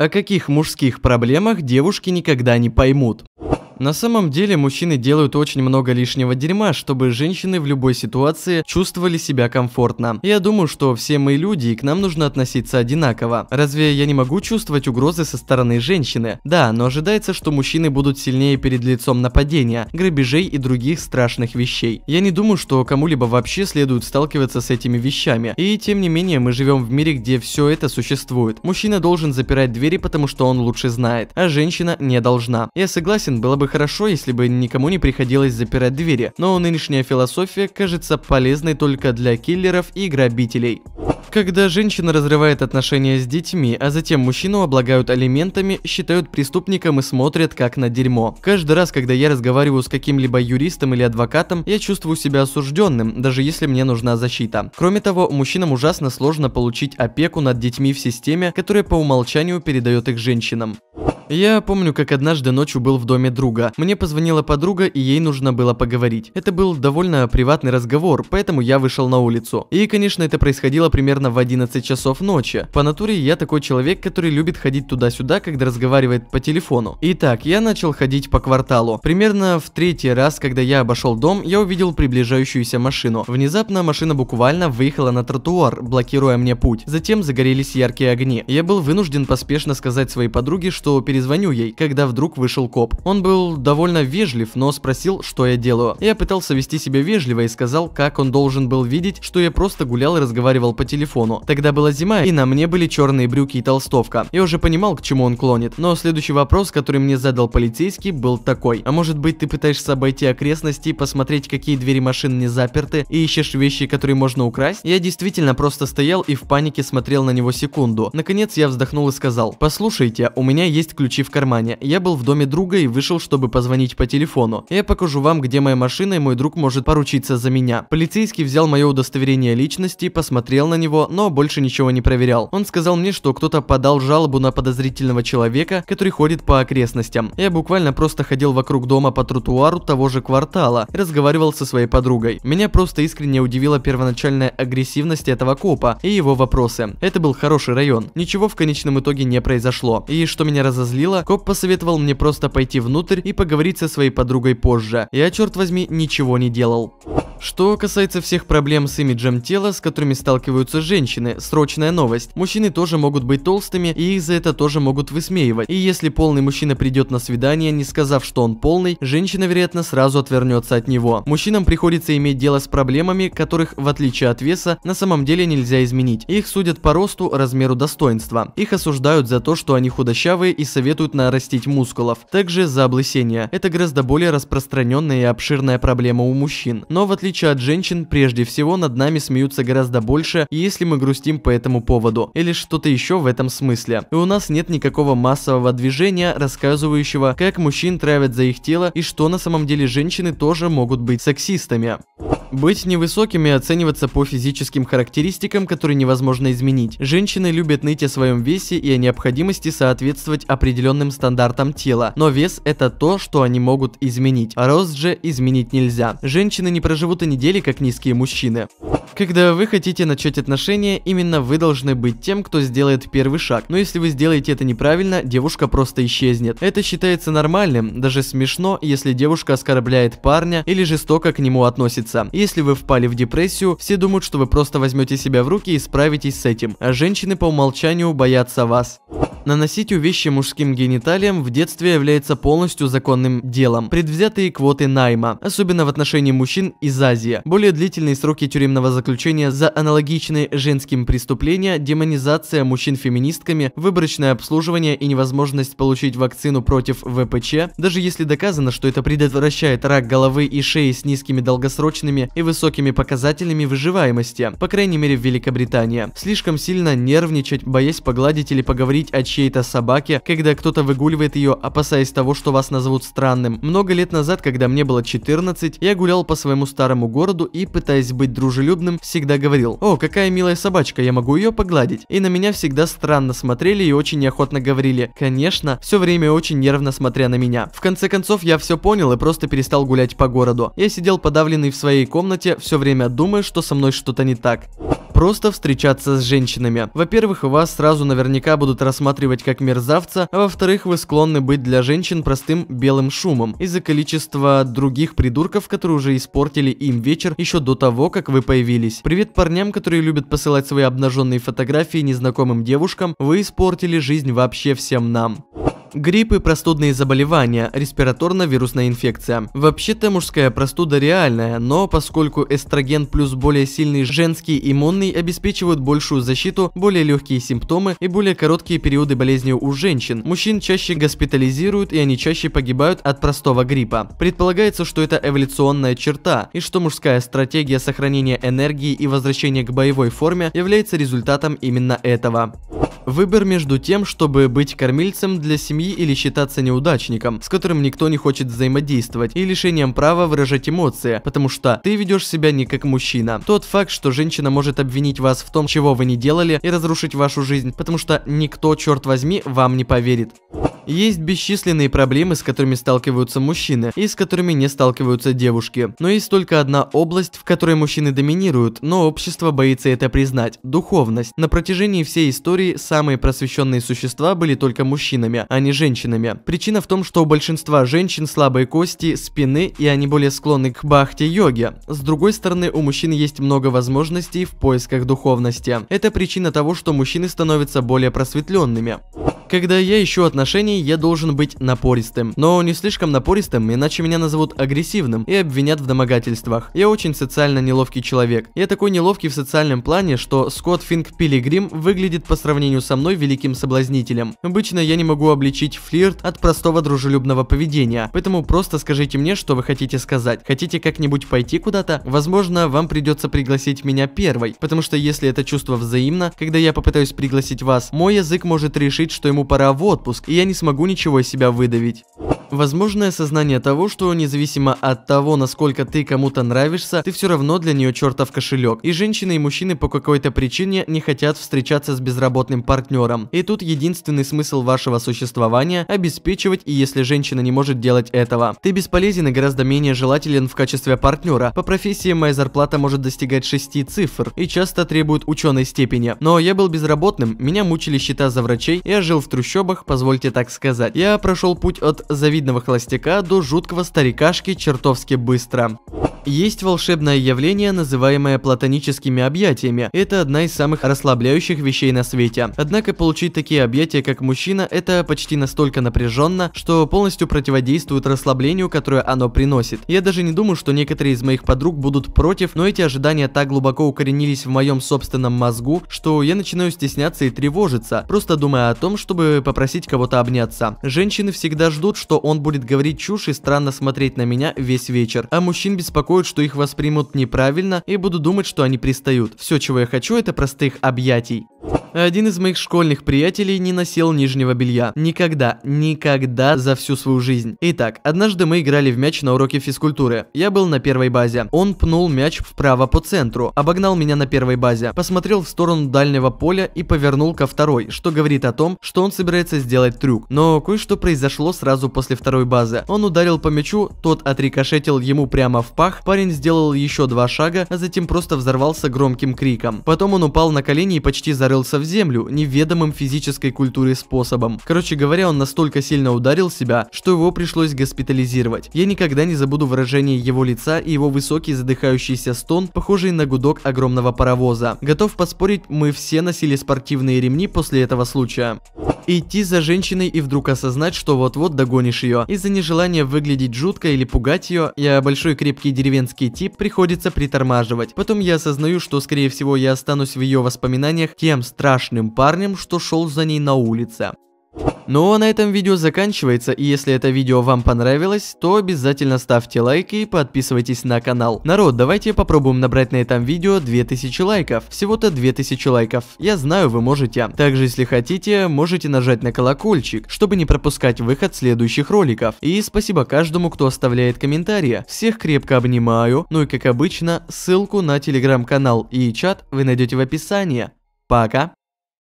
О каких мужских проблемах девушки никогда не поймут. На самом деле мужчины делают очень много лишнего дерьма, чтобы женщины в любой ситуации чувствовали себя комфортно. Я думаю, что все мы люди и к нам нужно относиться одинаково. Разве я не могу чувствовать угрозы со стороны женщины? Да, но ожидается, что мужчины будут сильнее перед лицом нападения, грабежей и других страшных вещей. Я не думаю, что кому-либо вообще следует сталкиваться с этими вещами. И тем не менее, мы живем в мире, где все это существует. Мужчина должен запирать двери, потому что он лучше знает, а женщина не должна. Я согласен, было бы хорошо, если бы никому не приходилось запирать двери, но нынешняя философия кажется полезной только для киллеров и грабителей. Когда женщина разрывает отношения с детьми, а затем мужчину облагают алиментами, считают преступником и смотрят как на дерьмо. Каждый раз, когда я разговариваю с каким-либо юристом или адвокатом, я чувствую себя осужденным, даже если мне нужна защита. Кроме того, мужчинам ужасно сложно получить опеку над детьми в системе, которая по умолчанию передает их женщинам. Я помню, как однажды ночью был в доме друга. Мне позвонила подруга, и ей нужно было поговорить. Это был довольно приватный разговор, поэтому я вышел на улицу. И, конечно, это происходило примерно в 11 часов ночи. По натуре я такой человек, который любит ходить туда-сюда, когда разговаривает по телефону. Итак, я начал ходить по кварталу. Примерно в третий раз, когда я обошел дом, я увидел приближающуюся машину. Внезапно машина буквально выехала на тротуар, блокируя мне путь. Затем загорелись яркие огни. Я был вынужден поспешно сказать своей подруге, что перед перезвоню ей, когда вдруг вышел коп. Он был довольно вежлив, но спросил, что я делаю. Я пытался вести себя вежливо и сказал, как он должен был видеть, что я просто гулял и разговаривал по телефону. Тогда была зима, и на мне были черные брюки и толстовка. Я уже понимал, к чему он клонит. Но следующий вопрос, который мне задал полицейский, был такой. А может быть ты пытаешься обойти окрестности, посмотреть, какие двери машин не заперты, и ищешь вещи, которые можно украсть? Я действительно просто стоял и в панике смотрел на него секунду. Наконец я вздохнул и сказал, послушайте, у меня есть ключ ключи в кармане. Я был в доме друга и вышел, чтобы позвонить по телефону. Я покажу вам, где моя машина, и мой друг может поручиться за меня. Полицейский взял мое удостоверение личности, посмотрел на него, но больше ничего не проверял. Он сказал мне, что кто-то подал жалобу на подозрительного человека, который ходит по окрестностям. Я буквально просто ходил вокруг дома по тротуару того же квартала и разговаривал со своей подругой. Меня просто искренне удивила первоначальная агрессивность этого копа и его вопросы. Это был хороший район. Ничего в конечном итоге не произошло. И что меня разозлило, разозлило, коп посоветовал мне просто пойти внутрь и поговорить со своей подругой позже. Я, черт возьми, ничего не делал. Что касается всех проблем с имиджем тела, с которыми сталкиваются женщины, срочная новость. Мужчины тоже могут быть толстыми и их за это тоже могут высмеивать. И если полный мужчина придет на свидание, не сказав, что он полный, женщина, вероятно, сразу отвернется от него. Мужчинам приходится иметь дело с проблемами, которых, в отличие от веса, на самом деле нельзя изменить. Их судят по росту, размеру достоинства. Их осуждают за то, что они худощавые и советуют нарастить мускулов. Также за облысение. Это гораздо более распространенная и обширная проблема у мужчин. Но в отличие отличие от женщин, прежде всего над нами смеются гораздо больше, если мы грустим по этому поводу, или что-то еще в этом смысле. И у нас нет никакого массового движения, рассказывающего, как мужчин травят за их тело и что на самом деле женщины тоже могут быть сексистами. Быть невысокими и оцениваться по физическим характеристикам, которые невозможно изменить. Женщины любят ныть о своем весе и о необходимости соответствовать определенным стандартам тела, но вес это то, что они могут изменить. Рост же изменить нельзя. Женщины не проживут и недели, как низкие мужчины. Когда вы хотите начать отношения, именно вы должны быть тем, кто сделает первый шаг. Но если вы сделаете это неправильно, девушка просто исчезнет. Это считается нормальным, даже смешно, если девушка оскорбляет парня или жестоко к нему относится. Если вы впали в депрессию, все думают, что вы просто возьмете себя в руки и справитесь с этим. А женщины по умолчанию боятся вас. Наносить увечья мужским гениталиям в детстве является полностью законным делом. Предвзятые квоты найма, особенно в отношении мужчин из Азии. Более длительные сроки тюремного заключения за аналогичные женским преступления, демонизация мужчин феминистками, выборочное обслуживание и невозможность получить вакцину против ВПЧ, даже если доказано, что это предотвращает рак головы и шеи с низкими долгосрочными и высокими показателями выживаемости, по крайней мере в Великобритании. Слишком сильно нервничать, боясь погладить или поговорить о чем чьей-то собаке, когда кто-то выгуливает ее, опасаясь того, что вас назовут странным. Много лет назад, когда мне было 14, я гулял по своему старому городу и, пытаясь быть дружелюбным, всегда говорил «О, какая милая собачка, я могу ее погладить». И на меня всегда странно смотрели и очень неохотно говорили «Конечно», все время очень нервно смотря на меня. В конце концов, я все понял и просто перестал гулять по городу. Я сидел подавленный в своей комнате, все время думая, что со мной что-то не так просто встречаться с женщинами. Во-первых, вас сразу наверняка будут рассматривать как мерзавца, а во-вторых, вы склонны быть для женщин простым белым шумом из-за количества других придурков, которые уже испортили им вечер еще до того, как вы появились. Привет парням, которые любят посылать свои обнаженные фотографии незнакомым девушкам, вы испортили жизнь вообще всем нам. Грипп и простудные заболевания, респираторно-вирусная инфекция. Вообще-то мужская простуда реальная, но поскольку эстроген плюс более сильный женский иммунный обеспечивают большую защиту, более легкие симптомы и более короткие периоды болезни у женщин, мужчин чаще госпитализируют и они чаще погибают от простого гриппа. Предполагается, что это эволюционная черта и что мужская стратегия сохранения энергии и возвращения к боевой форме является результатом именно этого. Выбор между тем, чтобы быть кормильцем для семьи или считаться неудачником, с которым никто не хочет взаимодействовать, и лишением права выражать эмоции, потому что ты ведешь себя не как мужчина. Тот факт, что женщина может обвинить вас в том, чего вы не делали, и разрушить вашу жизнь, потому что никто, черт возьми, вам не поверит. Есть бесчисленные проблемы, с которыми сталкиваются мужчины, и с которыми не сталкиваются девушки. Но есть только одна область, в которой мужчины доминируют, но общество боится это признать – духовность. На протяжении всей истории сам самые просвещенные существа были только мужчинами, а не женщинами. Причина в том, что у большинства женщин слабые кости, спины и они более склонны к бахте-йоге. С другой стороны, у мужчин есть много возможностей в поисках духовности. Это причина того, что мужчины становятся более просветленными. Когда я ищу отношений, я должен быть напористым. Но не слишком напористым, иначе меня назовут агрессивным и обвинят в домогательствах. Я очень социально неловкий человек. Я такой неловкий в социальном плане, что Скотт Финк Пилигрим выглядит по сравнению со мной великим соблазнителем. Обычно я не могу обличить флирт от простого дружелюбного поведения, поэтому просто скажите мне, что вы хотите сказать. Хотите как-нибудь пойти куда-то? Возможно, вам придется пригласить меня первой, потому что если это чувство взаимно, когда я попытаюсь пригласить вас, мой язык может решить, что ему ему пора в отпуск, и я не смогу ничего из себя выдавить. Возможное осознание того, что независимо от того, насколько ты кому-то нравишься, ты все равно для нее чертов кошелек. И женщины и мужчины по какой-то причине не хотят встречаться с безработным партнером. И тут единственный смысл вашего существования – обеспечивать, и если женщина не может делать этого. Ты бесполезен и гораздо менее желателен в качестве партнера. По профессии моя зарплата может достигать 6 цифр и часто требует ученой степени. Но я был безработным, меня мучили счета за врачей, я жил в трущобах, позвольте так сказать. Я прошел путь от зависимости дальновидного холостяка до жуткого старикашки чертовски быстро. Есть волшебное явление, называемое платоническими объятиями. Это одна из самых расслабляющих вещей на свете. Однако получить такие объятия, как мужчина, это почти настолько напряженно, что полностью противодействует расслаблению, которое оно приносит. Я даже не думаю, что некоторые из моих подруг будут против, но эти ожидания так глубоко укоренились в моем собственном мозгу, что я начинаю стесняться и тревожиться, просто думая о том, чтобы попросить кого-то обняться. Женщины всегда ждут, что он будет говорить чушь и странно смотреть на меня весь вечер, а мужчин беспокоит переживают, что их воспримут неправильно и буду думать, что они пристают. Все, чего я хочу, это простых объятий. Э, один из моих школьных приятелей не носил нижнего белья. Никогда, никогда за всю свою жизнь. Итак, однажды мы играли в мяч на уроке физкультуры. Я был на первой базе. Он пнул мяч вправо по центру, обогнал меня на первой базе, посмотрел в сторону дальнего поля и повернул ко второй, что говорит о том, что он собирается сделать трюк. Но кое-что произошло сразу после второй базы. Он ударил по мячу, тот отрикошетил ему прямо в пах, парень сделал еще два шага, а затем просто взорвался громким криком. Потом он упал на колени и почти зарылся в землю неведомым физической культуре способом. Короче говоря, он настолько сильно ударил себя, что его пришлось госпитализировать. Я никогда не забуду выражение его лица и его высокий задыхающийся стон, похожий на гудок огромного паровоза. Готов поспорить, мы все носили спортивные ремни после этого случая идти за женщиной и вдруг осознать, что вот-вот догонишь ее. Из-за нежелания выглядеть жутко или пугать ее, я большой крепкий деревенский тип приходится притормаживать. Потом я осознаю, что скорее всего я останусь в ее воспоминаниях тем страшным парнем, что шел за ней на улице. Ну а на этом видео заканчивается, и если это видео вам понравилось, то обязательно ставьте лайки и подписывайтесь на канал. Народ, давайте попробуем набрать на этом видео 2000 лайков. Всего-то 2000 лайков. Я знаю, вы можете. Также, если хотите, можете нажать на колокольчик, чтобы не пропускать выход следующих роликов. И спасибо каждому, кто оставляет комментарии. Всех крепко обнимаю. Ну и как обычно, ссылку на телеграм-канал и чат вы найдете в описании. Пока!